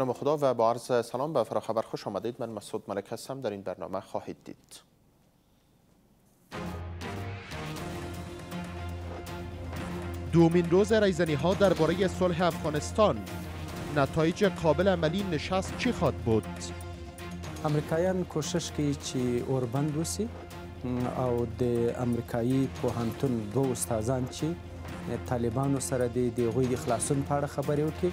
نام خدا و با عرض سلام به فراخبر خوش آمدید من مسعود ملک هستم در این برنامه خواهید دید دومین روز ریزنی ها درباره صلح افغانستان نتایج قابل عملی نشست چی خواد بود امریکایان کوشش کی چی اوربند روسی او د امریکایی پوهنتون دو استادان چی طالبانو سره دی دی غوی خلاصون پاره اړه که.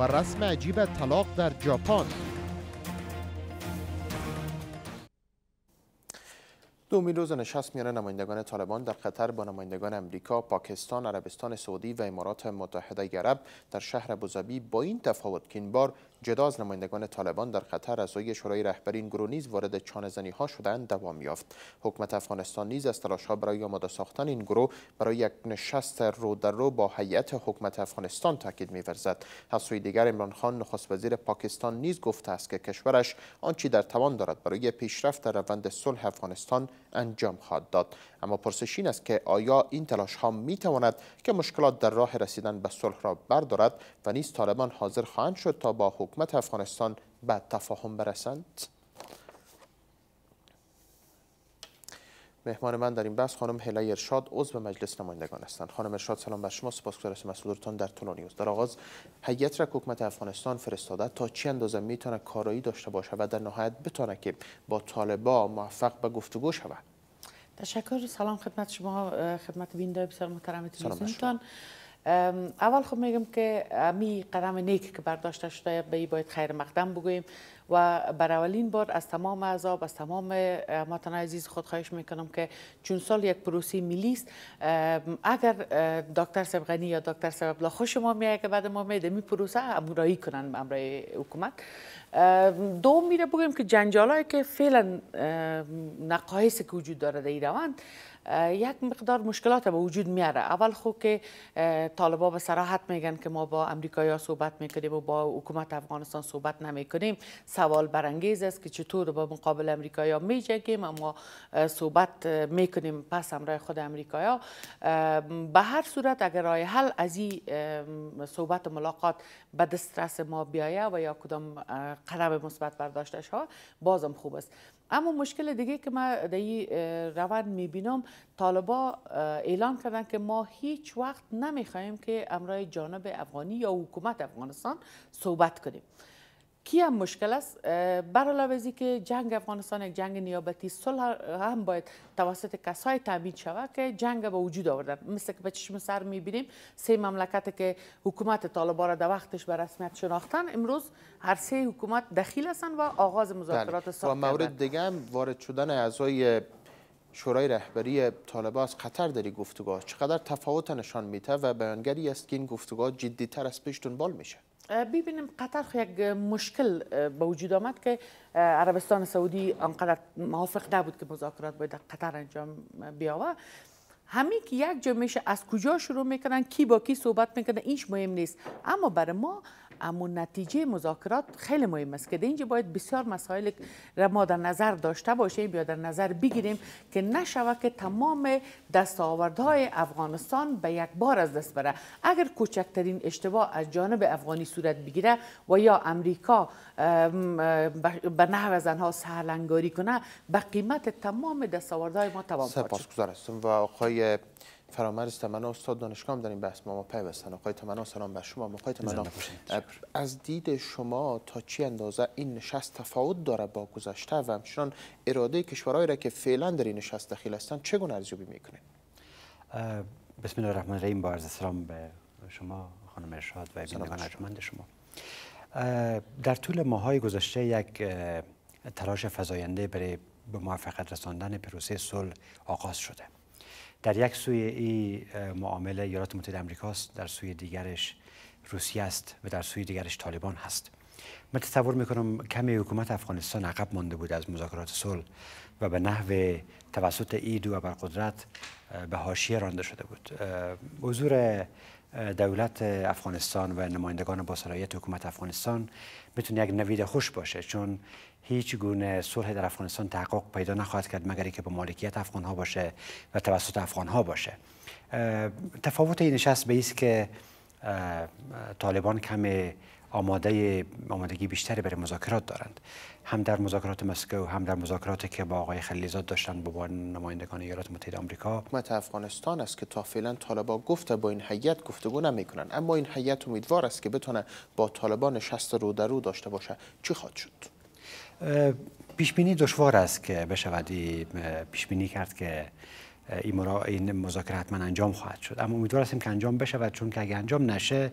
و رسم عجیب طلاق در ژاپن دومین روز نشست میان نمایندگان طالبان در قطر با نمایندگان امریکا، پاکستان، عربستان سعودی و امارات متحده عرب در شهر ابوظبی با این تفاوت که این بار جدا از نمایندگان طالبان در قطر از شورای رهبرین این گروه نیز وارد چانهزنی ها شدند دوام یافت حکومت افغانستان نیز از تلاش ها برای آماده ساختن این گروه برای یک نشست رو در رو با هیئت حکومت افغانستان تاکید می‌ورزد از سوی دیگر عمران خان نخست وزیر پاکستان نیز گفته است که کشورش آنچی در توان دارد برای پیشرفت در روند صلح افغانستان انجام خواهد داد اما پرسش این است که آیا این تلاش ها می تواند که مشکلات در راه رسیدن به صلح را بردارد و نیز طالبان حاضر خواهند شد تا با حکومت افغانستان به تفاهم برسند مهمان من در این بحث خانم هلای ارشاد عضو مجلس نمایندگان هستند خانم ارشاد سلام بر شما سپاسگزار هستم مسئولتان در طول نیوز در آغاز هیئت را حکومت افغانستان فرستاده تا چه اندازه میتونه کارایی داشته باشه و در نهایت بتونه که با طالبا موفق به گفتگو شود تشکر سلام خدمت شما خدمت بینده بسیار محترمتون اول خب میگم که امی قدم نیک که برداشته شده به ای باید خیر مقدم بگوییم و بر اولین بار از تمام و از تمام هموطنان عزیز خود خواهش میکنم که چون سال یک پروسی ملی است اگر دکتر سبغنی یا دکتر سبب خوش ما میای که بعد ما میده می پروسه امورایی کنن امرای حکومت دو میره بگیم که جنجالایی که فعلا نقایص که وجود داره در روند یک مقدار مشکلات به وجود میاره اول خو که طالبا به صراحت میگن که ما با امریکایی ها صحبت میکنیم و با حکومت افغانستان صحبت نمیکنیم سوال برانگیز است که چطور با مقابل امریکایی ها می جنگیم اما صحبت می پس همراه خود امریکایی ها به هر صورت اگر رای حل از این صحبت و ملاقات به دسترس ما بیایه و یا کدام قدم مثبت برداشته ها بازم خوب است اما مشکل دیگه که ما در این روند میبینم طالبا اعلان کردن که ما هیچ وقت نمیخوایم که امرای جانب افغانی یا حکومت افغانستان صحبت کنیم کی هم مشکل است برعلاوه ازی که جنگ افغانستان یک جنگ نیابتی صلح هم باید توسط کسای تامین شود که جنگ به وجود آوردن مثل که به چشم سر میبینیم سه مملکت که حکومت طالبان را در وقتش به رسمیت شناختن امروز هر سه حکومت دخیل هستند و آغاز بله. مذاکرات خب، ساخت و مورد دیگه هم وارد شدن اعضای شورای رهبری طالبان از قطر داری گفتگاه چقدر تفاوت نشان میده و بیانگری است که این گفتگاه تر از پیش دنبال میشه ببینیم قطر یک مشکل به وجود آمد که عربستان سعودی آنقدر موافق نبود که مذاکرات باید قطر انجام بیاوه همه که یک جا میشه از کجا شروع میکنن کی با کی صحبت میکنه اینش مهم نیست اما برای ما اما نتیجه مذاکرات خیلی مهم است که اینجا باید بسیار مسائل را ما در نظر داشته باشیم یا در نظر بگیریم که نشود که تمام دستاوردهای افغانستان به یک بار از دست بره اگر کوچکترین اشتباه از جانب افغانی صورت بگیره و یا امریکا به نحو زنها سهلنگاری کنه به قیمت تمام دستاوردهای ما تمام سپاسگزار و آقای فرامرز تمنا استاد دانشگاه در این بحث ما ما پیوستن آقای تمنا سلام به شما آقای تمنا از دید شما تا چی اندازه این نشست تفاوت داره با گذشته و همچنان اراده کشورهایی را که فعلا در این نشست دخیل هستند چگونه ارزیابی میکنید بسم الله الرحمن الرحیم با عرض سلام به شما خانم ارشاد و بینندگان ارجمند شما در طول ماهای گذشته یک تلاش فزاینده برای به موفقیت رساندن پروسه صلح آغاز شده در یک سوی ای معامله ایالات متحده آمریکا است در سوی دیگرش روسیه است و در سوی دیگرش طالبان هست من تصور میکنم کمی حکومت افغانستان عقب مانده بود از مذاکرات صلح و به نحو توسط ای دو ابرقدرت به حاشیه رانده شده بود حضور دولت افغانستان و نمایندگان با صلاحیت حکومت افغانستان میتونه یک نوید خوش باشه چون هیچ گونه صلح در افغانستان تحقق پیدا نخواهد کرد مگر که به مالکیت افغان ها باشه و توسط افغان ها باشه تفاوت این نشست به است که طالبان کمی آماده آمادگی بیشتری برای مذاکرات دارند هم در مذاکرات مسکو هم در مذاکراتی که با آقای خلیزاد داشتن با نمایندگان ایالات متحده آمریکا حکومت افغانستان است که تا فعلا طالبا گفته با این هیئت گفتگو نمیکنن اما این هیئت امیدوار است که بتونه با طالبان نشست رو در رو داشته باشه چی خواهد شد پیش بینی دشوار است که بشود پیش بینی کرد که این مذاکره حتما انجام خواهد شد اما امیدوار هستیم که انجام بشود چون که اگر انجام نشه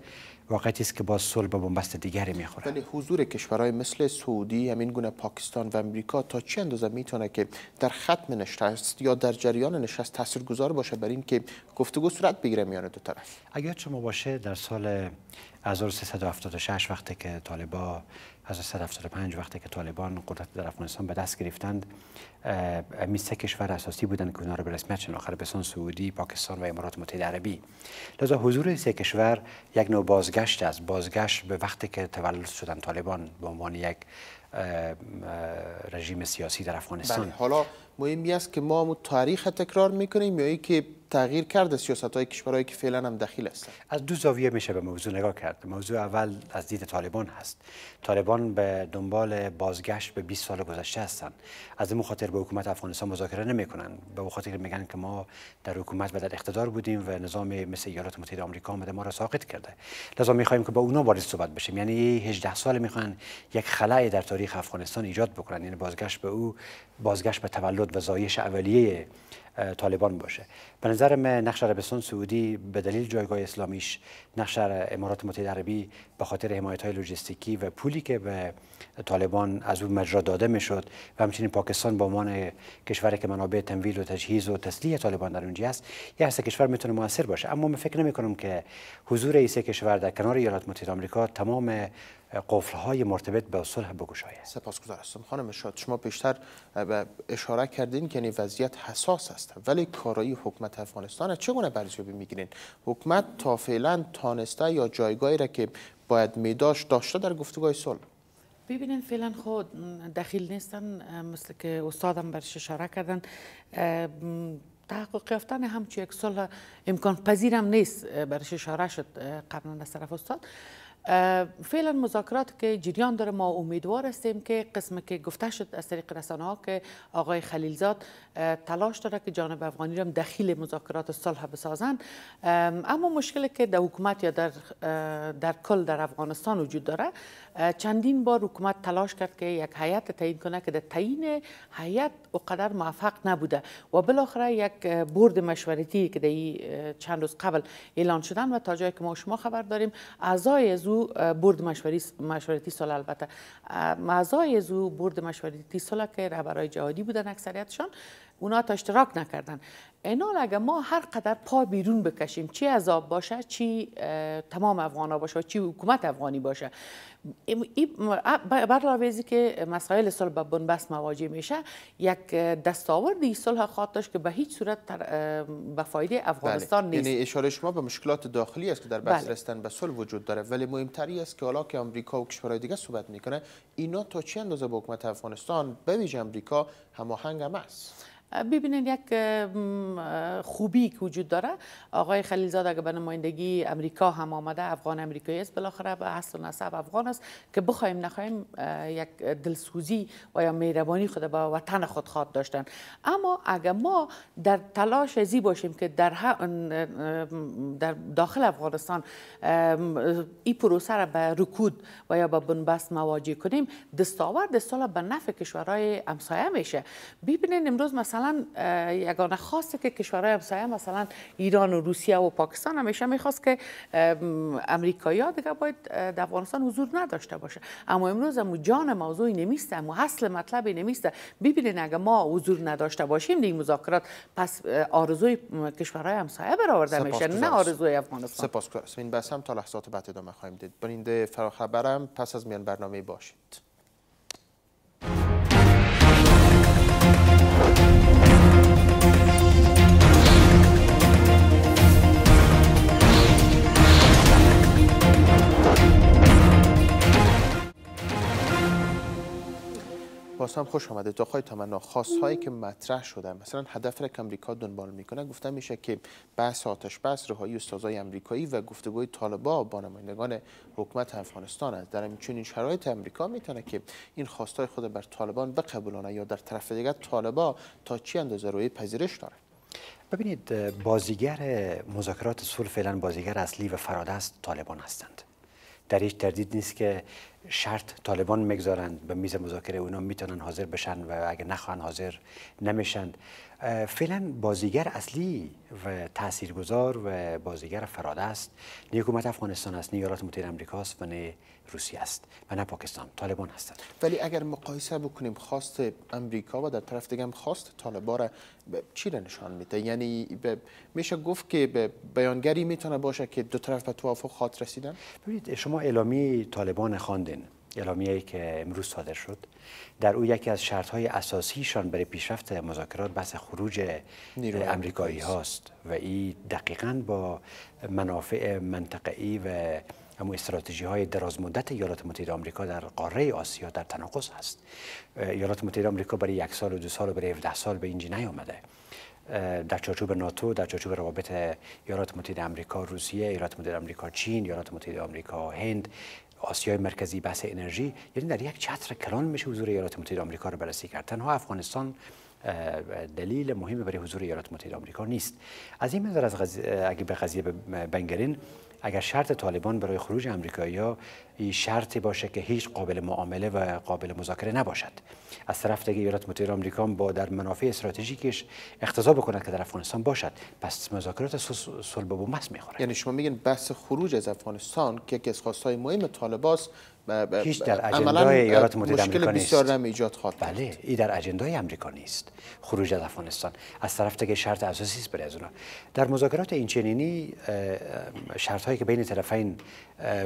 وقتی است که باز صلح به بنبست دیگری میخوره ولی حضور کشورهای مثل سعودی همین گونه پاکستان و امریکا تا چه اندازه میتونه که در ختم نشست یا در جریان نشست تاثیرگذار باشه بر این که گفتگو صورت بگیره میان دو طرف اگر شما باشه در سال 1376 وقتی که طالبان 1975 وقتی که طالبان قدرت در افغانستان به دست گرفتند می سه کشور اساسی بودند که اونها رو به رسمیت بسان سعودی پاکستان و امارات متحده عربی لذا حضور سه کشور یک نوع بازگشت بازگشت به وقتی که تولد شدن طالبان به عنوان یک رژیم سیاسی در افغانستان بله. حالا مهمی است که ما هم تاریخ تکرار میکنیم یا که تغییر کرده سیاست های کشورهایی که فعلا هم دخیل است. از دو زاویه میشه به موضوع نگاه کرد موضوع اول از دید طالبان هست طالبان به دنبال بازگشت به 20 سال گذشته هستند از این خاطر به حکومت افغانستان مذاکره کنند به خاطر میگن که ما در حکومت و در اقتدار بودیم و نظام مثل ایالات متحده آمریکا آمده ما را ساقط کرده لذا میخوایم که با اونا وارد صحبت بشیم یعنی 18 سال میخوان یک خلای در تاریخ افغانستان ایجاد بکنند یعنی بازگشت به او بازگشت به تولد و زایش اولیه طالبان باشه به نظر من نقش عربستان سعودی به دلیل جایگاه اسلامیش نقش امارات متحده عربی به خاطر حمایت های لوجستیکی و پولی که به طالبان از اون مجرا داده میشد و همچنین پاکستان با عنوان کشوری که منابع تمویل و تجهیز و تسلیح طالبان در اونجا است یه هسته کشور میتونه موثر باشه اما من فکر نمی کنم که حضور این سه کشور در کنار ایالات متحده آمریکا تمام قفل های مرتبط به صلح بگشاید سپاسگزارم خانم شاد شما بیشتر اشاره کردین که این وضعیت حساس است ولی کارایی حکمت افغانستان چگونه برزیابی میگیرین حکمت تا فعلا تانسته یا جایگاهی را که باید داشت داشته در گفتگاه صلح ببینین فعلا خود دخیل نیستن مثل که استادم برش اشاره کردن تحقق یافتن همچی یک سال امکان پذیرم نیست برش اشاره شد قبلا از طرف استاد فعلا مذاکرات که جریان داره ما امیدوار هستیم که قسم که گفته شد از طریق رسانه ها که آقای خلیلزاد تلاش داره که جانب افغانی را دخیل مذاکرات صلح بسازن اما مشکل که در حکومت یا در در کل در افغانستان وجود داره چندین بار حکومت تلاش کرد که یک حیات تعیین کنه که در تعیین حیات اوقدر موفق نبوده و بالاخره یک برد مشورتی که در چند روز قبل اعلان شدن و تا جایی که ما شما خبر داریم اعضای از برد مشورتی سال البته اعضای از او برد مشورتی سال که رهبرای جهادی بودن اکثریتشان اونا تا اشتراک نکردن اینال اگه ما هر قدر پا بیرون بکشیم چی عذاب باشه چی تمام افغان باشه چی حکومت افغانی باشه برلاویزی که مسائل صلح به بنبست مواجه میشه یک دستاوردی صلح خواهد داشت که به هیچ صورت به فایده افغانستان بله. نیست یعنی اشاره شما به مشکلات داخلی است که در بحث بله. به صلح وجود داره ولی مهمتری است که حالا که آمریکا و کشورهای دیگه صحبت میکنه اینا تا چه اندازه با حکومت افغانستان به ویژه آمریکا هماهنگ هم است ببینید یک خوبی که وجود داره آقای خلیلزاد که به نمایندگی امریکا هم آمده افغان امریکایی است بالاخره به اصل و نسب افغان است که بخوایم نخوایم یک دلسوزی و یا میربانی خود به وطن خود خواد داشتن اما اگر ما در تلاش ازی باشیم که در, در داخل افغانستان این پروسه را به رکود و یا به بنبست مواجه کنیم دستاورد دستالا به نفع کشورهای امسایه میشه ببینید امروز مثلا مثلا یگانه خواسته که کشورهای همسایه مثلا ایران و روسیه و پاکستان همیشه میخواست که امریکایی ها دیگه باید در افغانستان حضور نداشته باشه اما امروز هم جان موضوعی نمیسته اما اصل مطلبی نمیسته ببینید اگه ما حضور نداشته باشیم دیگه مذاکرات پس آرزوی کشورهای همسایه برآورده میشه نه آرزوی افغانستان سپاسگزارم این بحث هم تا لحظات بعد ادامه خواهیم دید برینده فراخبرم پس از میان برنامه باشید باز خوش آمده تا خواهی تمنا خواست هایی که مطرح شده مثلا هدف را که امریکا دنبال میکنه گفته میشه که بحث آتش بس رهایی استازای امریکایی و گفتگوی طالبا با نمایندگان حکومت افغانستان است در چنین شرایط امریکا میتونه که این خواستهای خود بر طالبان بقبولانه یا در طرف دیگر طالبا تا چی اندازه روی پذیرش داره ببینید بازیگر مذاکرات صلح فعلا بازیگر اصلی و فراده است طالبان هستند در هیچ تردید نیست که شرط طالبان میگذارند به میز مذاکره اونا میتونن حاضر بشن و اگه نخواهند حاضر نمیشند فعلا بازیگر اصلی و تاثیرگذار و بازیگر فراده است نه حکومت افغانستان است نه ایالات متحده آمریکا است و نه روسیه است و نه پاکستان طالبان هستند ولی اگر مقایسه بکنیم خواست امریکا و در طرف دیگه هم خواست طالبان را چی را نشان میده یعنی میشه گفت که بیانگری میتونه باشه که دو طرف به توافق خاط رسیدن ببینید شما اعلامی طالبان خواندین اعلامیه‌ای که امروز صادر شد در او یکی از های اساسیشان برای پیشرفت مذاکرات بحث خروج امریکایی هاست و این دقیقا با منافع منطقه‌ای و اما استراتژی های دراز مدت ایالات متحده آمریکا در قاره آسیا در تناقض است ایالات متحده آمریکا برای یک سال و دو سال و برای 17 سال به اینجا نیامده در چارچوب ناتو در چارچوب روابط ایالات متحده آمریکا روسیه ایالات متحده آمریکا چین ایالات متحده آمریکا هند آسیای مرکزی بحث انرژی یعنی در یک چتر کلان میشه حضور ایالات متحده آمریکا رو بررسی کرد تنها افغانستان دلیل مهمی برای حضور ایالات متحده آمریکا نیست از این منظر از غز... اگه به قضیه بنگرین اگر شرط طالبان برای خروج امریکایی‌ها شرطی باشه که هیچ قابل معامله و قابل مذاکره نباشد از طرف دیگه ایالات متحده آمریکا با در منافع استراتژیکش اقتضا بکند که در افغانستان باشد پس مذاکرات صلح به بمس میخوره یعنی شما میگین بحث خروج از افغانستان که یکی از خواستهای مهم طالباست هیچ در اجندای ایالات نیست ایجاد خواهد بله این در اجندای آمریکا نیست خروج از افغانستان از طرف دیگه شرط اساسی است برای از اونا در مذاکرات اینچنینی شرط هایی که بین طرفین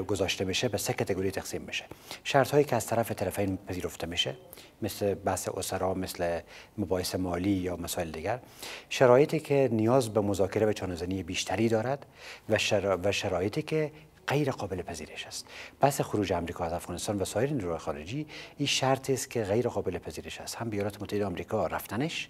گذاشته میشه به سه کاتگوری تقسیم میشه شرط هایی که از طرف طرفین پذیرفته میشه مثل بحث اسرا مثل مباحث مالی یا مسائل دیگر شرایطی که نیاز به مذاکره و چانه‌زنی بیشتری دارد و شرایطی که غیر قابل پذیرش است پس خروج آمریکا از افغانستان و سایر نیروهای خارجی این شرط است که غیر قابل پذیرش است هم بیارات ایالات متحده آمریکا رفتنش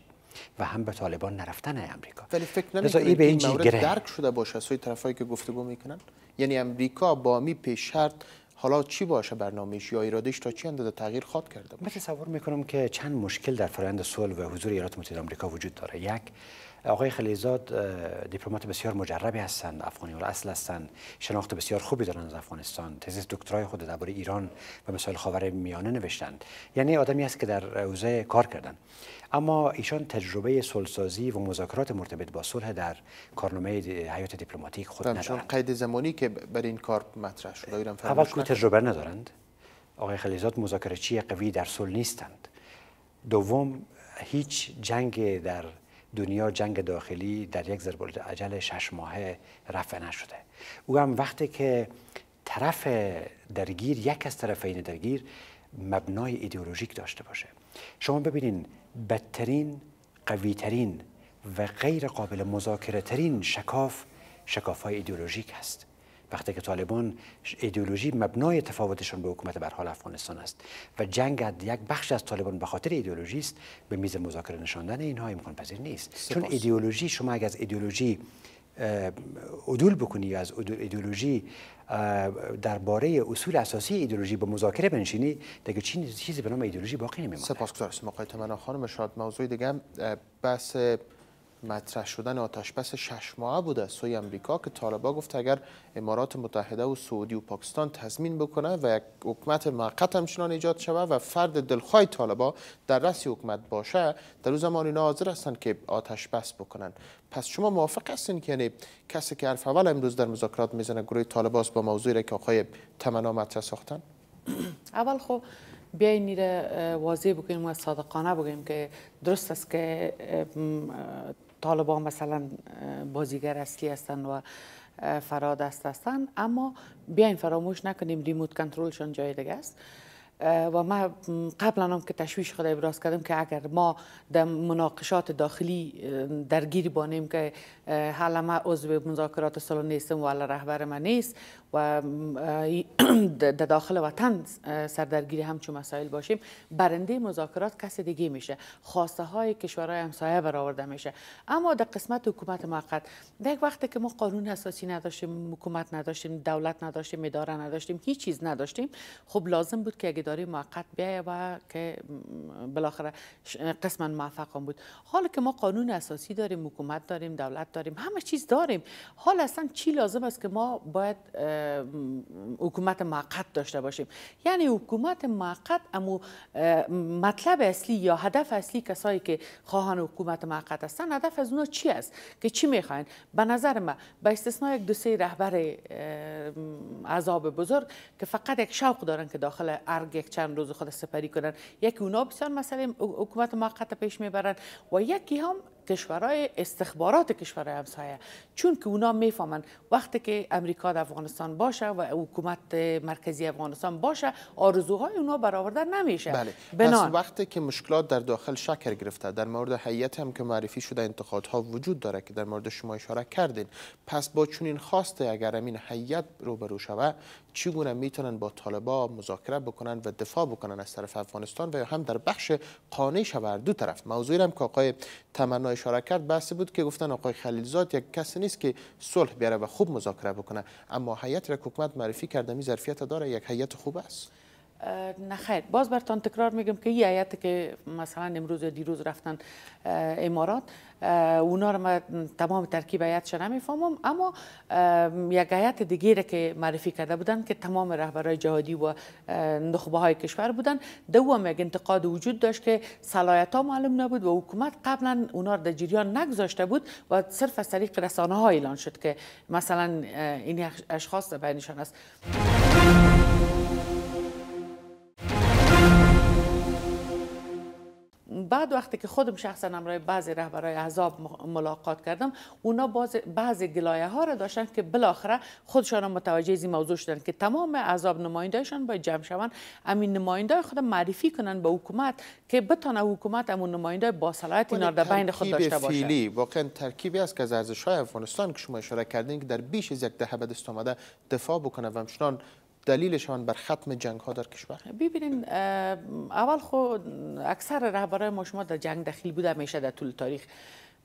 و هم به طالبان نرفتن آمریکا ولی فکر نمی‌کنید به این مورد درک شده باشه سوی طرفایی که گفتگو میکنن یعنی آمریکا با می پیش شرط حالا چی باشه برنامهش یا ارادهش تا چی اندازه تغییر خواد کرده باشه من تصور میکنم که چند مشکل در فرآیند صلح و حضور ایالات متحده آمریکا وجود داره یک آقای خلیزاد دیپلمات بسیار مجربی هستند افغانی اصل هستند شناخت بسیار خوبی دارند از افغانستان تزیز دکترای خود درباره ایران و مسائل خاور میانه نوشتند یعنی آدمی است که در حوزه کار کردند اما ایشان تجربه سلسازی و مذاکرات مرتبط با صلح در کارنامه حیات دیپلماتیک خود بله، ندارند قید زمانی که بر این کار مطرح شده تجربه ندارند آقای خلیزاد چی قوی در صلح نیستند دوم هیچ جنگ در دنیا جنگ داخلی در یک ضرب عجل شش ماهه رفع نشده او هم وقتی که طرف درگیر یک از طرفین درگیر مبنای ایدئولوژیک داشته باشه شما ببینین بدترین قویترین و غیر قابل مذاکره ترین شکاف شکاف های ایدئولوژیک هست وقتی که طالبان ایدئولوژی مبنای تفاوتشون به حکومت بر حال افغانستان است و جنگ از یک بخش از طالبان به خاطر ایدئولوژی است به میز مذاکره نشاندن اینها امکان پذیر نیست سپاس. چون ایدئولوژی شما اگر از ایدئولوژی عدول بکنی یا از ایدئولوژی درباره اصول اساسی ایدئولوژی با مذاکره بنشینی دیگه چیزی به نام ایدئولوژی باقی نمیمونه سپاسگزارم آقای تمنا خانم شاد موضوع دیگه بس مطرح شدن آتش بس شش ماه بود از سوی امریکا که طالبا گفت اگر امارات متحده و سعودی و پاکستان تضمین بکنه و یک حکومت موقت همچنان ایجاد شود و فرد دلخواه طالبا در رأس حکومت باشه در روز زمان اینا حاضر هستند که آتش بس بکنن پس شما موافق هستین که یعنی کسی که حرف اول امروز در مذاکرات میزنه گروه طالباس با موضوعی که آقای تمنا مطرح ساختن اول خب بیاین نیره واضح بکنیم و صادقانه بگیم که درست است که طالبان مثلا بازیگر اصلی هستند و فراد هستند اما بیاین فراموش نکنیم ریموت کنترلشان جای دیگه است و ما قبلا هم که تشویش خدا ابراز کردم که اگر ما در مناقشات داخلی درگیر بانیم که حالا ما عضو مذاکرات سالن نیستم و رهبر من نیست و در داخل وطن سردرگیری همچون مسائل باشیم برنده مذاکرات کسی دیگه میشه خواسته های کشورهای همسایه برآورده میشه اما در قسمت حکومت موقت در وقتی که ما قانون اساسی نداشتیم حکومت نداشتیم دولت نداشتیم اداره نداشتیم هیچ چیز نداشتیم خب لازم بود که اگه داری موقت بیای و که بالاخره قسما موفق هم بود حالا که ما قانون اساسی داریم حکومت داریم دولت داریم همه چیز داریم حالا اصلا چی لازم است که ما باید حکومت موقت داشته باشیم یعنی حکومت موقت اما مطلب اصلی یا هدف اصلی کسایی که خواهان حکومت موقت هستن هدف از اونا چی است که چی میخواین به نظر من به استثنای یک دو سه رهبر عذاب بزرگ که فقط یک شوق دارن که داخل ارگ یک چند روز خود سپری کنند یکی اونا بسیار مسئله حکومت موقت پیش میبرن و یکی هم کشورهای استخبارات کشورهای همسایه چون که اونا میفهمن وقتی که امریکا در افغانستان باشه و حکومت مرکزی افغانستان باشه آرزوهای اونا برآورده نمیشه بله. پس وقتی که مشکلات در داخل شکر گرفته در مورد هیئت هم که معرفی شده ها وجود داره که در مورد شما اشاره کردین پس با چنین خواسته اگر این هیئت روبرو شوه چگونه میتونن با طالبا مذاکره بکنن و دفاع بکنن از طرف افغانستان و هم در بخش قانع شوه دو طرف موضوعی هم که آقای اشاره کرد بحثی بود که گفتن آقای خلیلزاد یک کسی نیست که صلح بیاره و خوب مذاکره بکنه اما هیئت را حکومت معرفی کرده می ظرفیت داره یک هیئت خوب است نخیر باز برتان تکرار میگم که این آیت که مثلا امروز دیروز رفتن امارات اونا رو تمام ترکیب آیتش نمیفهمم اما یک آیت دیگه را که معرفی کرده بودن که تمام رهبرای جهادی و نخبه های کشور بودن دو هم یک انتقاد وجود داشت که صلاحیت ها معلوم نبود و حکومت قبلا اونا رو در جریان نگذاشته بود و صرف از طریق رسانه ها اعلان شد که مثلا این اشخاص بینشان است بعد وقتی که خودم شخصا همراه بعضی رهبرای احزاب ملاقات کردم اونا بعضی گلایه ها را داشتن که بالاخره خودشان متوجه این موضوع شدن که تمام احزاب نمایندهشان باید جمع شوند همین نماینده خود معرفی کنن به حکومت که بتونه حکومت همون نماینده با صلاحیت اینا در بین خود داشته باشه واقعا ترکیبی است که از ارزش های افغانستان که شما اشاره کردین که در بیش از یک دهه به دست آمده دفاع بکنه و همچنان دلیلشان بر ختم جنگ ها در کشور ببینین اول خود اکثر رهبرای ما شما در جنگ دخیل بوده میشه در طول تاریخ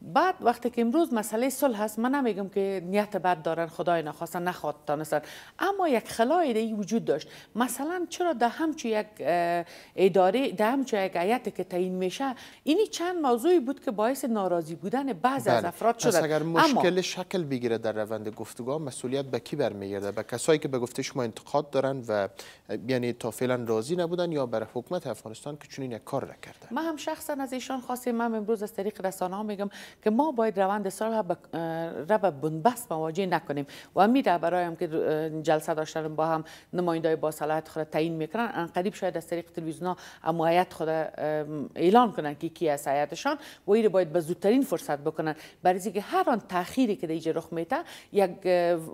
بعد وقتی که امروز مسئله صلح هست من نمیگم که نیت بد دارن خدای نخواستن نخواد تانستن اما یک خلای ای وجود داشت مثلا چرا در همچو یک اداره در همچو یک عیت که تعیین میشه اینی چند موضوعی بود که باعث ناراضی بودن بعض از بله. افراد شد اگر مشکل اما شکل بگیره در روند گفتگو مسئولیت به کی برمیگرده به کسایی که به گفته شما انتقاد دارن و یعنی تا فعلا راضی نبودن یا بر حکومت افغانستان که چنین یک کار کرده من هم شخصا از ایشان خواستم من امروز از طریق رسانه ها میگم که ما باید روند سال را به بنبست مواجه نکنیم و امید برایم که جلسه داشتن با هم نمایندای با صلاحیت خود تعیین میکنن ان قریب شاید از طریق تلویزیون امایت خود اعلان کنن که کی از حیاتشان و این باید به زودترین فرصت بکنن برای اینکه هر آن تأخیری که دیگه رخ میده یک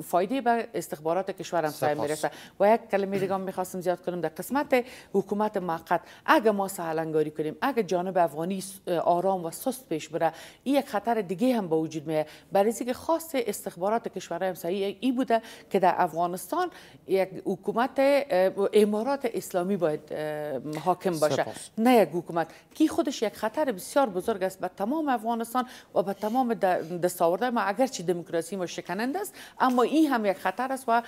فایده به استخبارات کشور هم سایه میرسه و یک کلمه دیگه میخواستم زیاد کنم در قسمت حکومت موقت اگه ما سهلنگاری کنیم اگه جانب افغانی آرام و سست پیش بره این خطر دیگه هم به وجود میاد برای که خاص استخبارات کشورهای همسایه ای بوده که در افغانستان یک حکومت امارات اسلامی باید حاکم باشه نه یک حکومت کی خودش یک خطر بسیار بزرگ است به تمام افغانستان و به تمام دستاوردهای ما اگرچه دموکراسی ما شکننده است اما این هم یک خطر است و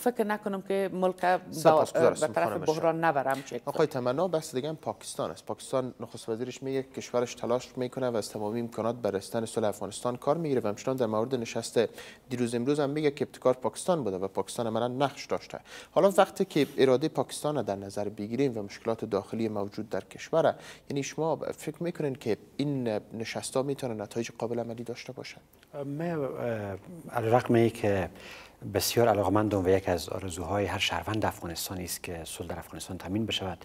فکر نکنم که ملک به طرف بحران نبرم آقای تمنا بس دیگه پاکستان است پاکستان نخست وزیرش میگه کشورش تلاش میکنه و از تمامی امکانات برای افغانستان صلح افغانستان کار میگیره و همچنان در مورد نشست دیروز امروز هم میگه که ابتکار پاکستان بوده و پاکستان عملا نقش داشته حالا وقتی که اراده پاکستان را در نظر بگیریم و مشکلات داخلی موجود در کشور یعنی شما فکر میکنین که این نشست ها میتونه نتایج قابل عملی داشته باشه من رقم که بسیار علاقمندم و یک از آرزوهای هر شهروند افغانستانی است که صلح در افغانستان تامین بشود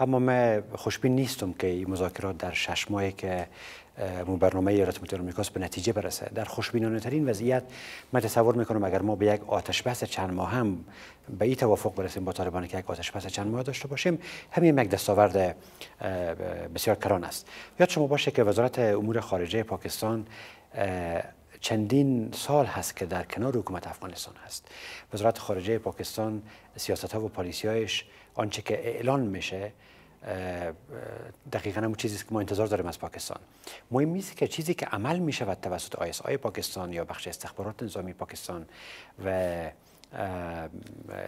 اما من خوشبین نیستم که این مذاکرات در شش ماهی که مو برنامه ایالات متحده آمریکا به نتیجه برسه در خوشبینانه ترین وضعیت من تصور میکنم اگر ما به یک آتش بس چند ماه هم به این توافق برسیم با طالبان که یک آتش بس چند ماه داشته باشیم همین یک دستاورد بسیار کران است یاد شما باشه که وزارت امور خارجه پاکستان چندین سال هست که در کنار حکومت افغانستان هست وزارت خارجه پاکستان سیاست ها و پالیسی هایش آنچه که اعلان میشه دقیقا همون چیزی که ما انتظار داریم از پاکستان مهم نیست که چیزی که عمل می شود توسط آیس آی پاکستان یا بخش استخبارات نظامی پاکستان و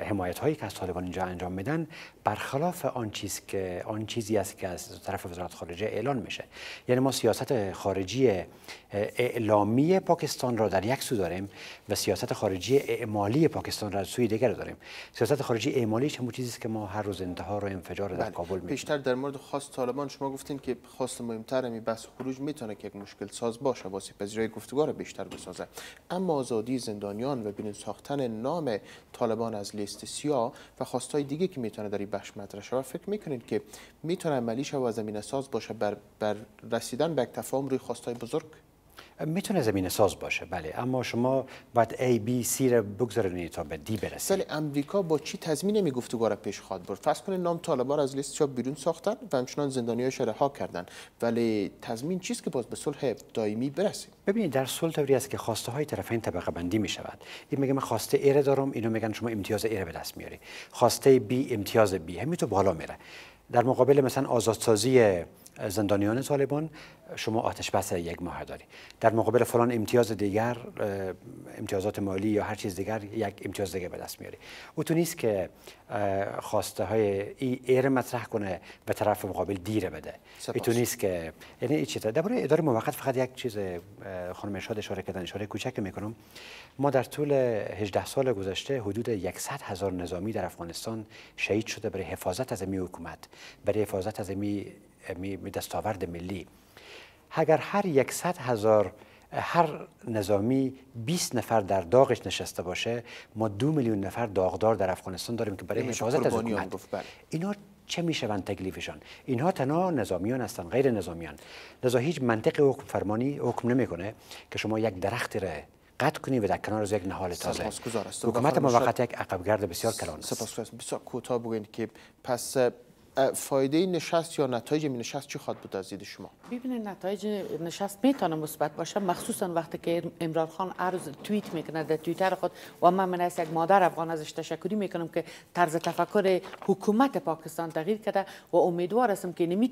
حمایت هایی که از طالبان اینجا انجام میدن برخلاف آن چیز که آن چیزی است که از طرف وزارت خارجه اعلان میشه یعنی ما سیاست خارجی اعلامی پاکستان را در یک سو داریم و سیاست خارجی اعمالی پاکستان را در سوی دیگر داریم سیاست خارجی اعمالی چه چیزی است که ما هر روز انتها رو انفجار در بله. کابل بیشتر در مورد خاص طالبان شما گفتین که خواست مهمتر می خروج میتونه که یک مشکل ساز باشه واسه پذیرای گفتگو بیشتر بسازه اما آزادی زندانیان و بین ساختن نام طالبان از لیست سیا و خواستای دیگه که میتونه در این بخش مطرح شود فکر میکنید که میتونه عملی شود و زمینه ساز باشه بر, رسیدن به تفاهم روی خواستای بزرگ میتونه زمین ساز باشه بله اما شما باید A B C رو بگذارید تا به دی برسید ولی امریکا با چی تضمین می و را پیش خواهد برد فرض کنید نام طالبان از لیست چاپ بیرون ساختن و همچنان ها رها کردن ولی تضمین چیست که باز به صلح دائمی برسیم ببینید در صلح توری است که خواسته های طرفین طبقه بندی می شود این میگه من خواسته ای دارم اینو میگن شما امتیاز A به دست میاری خواسته B امتیاز B تو بالا میره در مقابل مثلا آزادسازی زندانیان طالبان شما آتش بس یک ماه داری در مقابل فلان امتیاز دیگر امتیازات مالی یا هر چیز دیگر یک امتیاز دیگر به دست میاری او تو نیست که خواسته های ای ایر مطرح کنه به طرف مقابل دیره بده ای نیست که یعنی این در اداره موقت فقط یک چیز خانم ارشاد اشاره کردن اشاره کوچک میکنم ما در طول 18 سال گذشته حدود 100 هزار نظامی در افغانستان شهید شده برای حفاظت از می حکومت برای حفاظت از می می دست دستاورد ملی اگر هر یکصد هزار هر نظامی 20 نفر در داغش نشسته باشه ما دو میلیون نفر داغدار در افغانستان داریم که برای بله، حفاظت از حکومت بله. اینا چه میشون تکلیفشان اینها تنها نظامیان هستند غیر نظامیان لذا هیچ منطق حکم فرمانی حکم نمیکنه که شما یک درخت را قطع کنی و در کنار یک نهال تازه حکومت موقت یک عقبگرد بسیار کلان است بسیار کوتاه بگویید که پس فایده نشست یا نتایج می نشست چی خواهد بود از دید شما ببینید نتایج نشست میتونه مثبت باشه مخصوصا وقتی که عمران خان عرض توییت میکنه در توییتر خود و من من از یک مادر افغان ازش تشکری میکنم که طرز تفکر حکومت پاکستان تغییر کرده و امیدوار هستم که نمی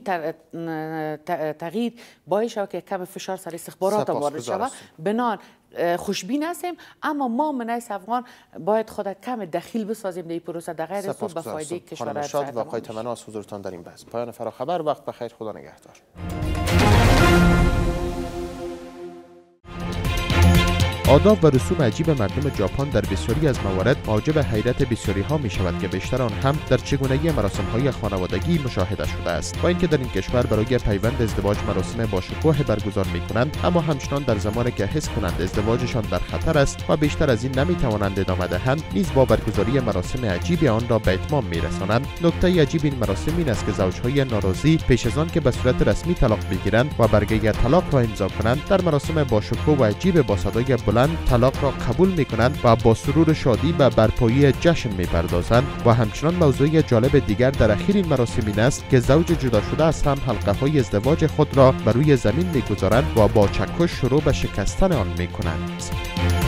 تغییر باعث شود که کم فشار سر استخبارات وارد شود بنان خوشبین هستیم اما ما منیس افغان باید خود کم دخیل بسازیم در این پروسه در غیر سو به فایده کشور خانم و تمنا از حضورتان در این بحث پایان فراخبر وقت بخیر خدا نگهدار آداب و رسوم عجیب مردم ژاپن در بسیاری از موارد موجب حیرت بسیاری ها می شود که بیشتر آن هم در چگونگی مراسم های خانوادگی مشاهده شده است با اینکه در این کشور برای پیوند ازدواج مراسم باشکوه برگزار می کنند اما همچنان در زمانی که حس کنند ازدواجشان در خطر است و بیشتر از این نمی توانند ادامه دهند نیز با برگزاری مراسم عجیب آن را به اتمام می رسانند نکته عجیب این مراسم این است که زوجهای ناراضی پیش از آن که به صورت رسمی طلاق بگیرند و برگه طلاق را امضا کنند در مراسم باشکوه و عجیب با صدای میکنند طلاق را قبول میکنند و با سرور شادی و برپایی جشن میپردازند و همچنان موضوع جالب دیگر در اخیر این مراسم این است که زوج جدا شده از هم حلقه های ازدواج خود را بر روی زمین میگذارند و با چکش شروع به شکستن آن کنند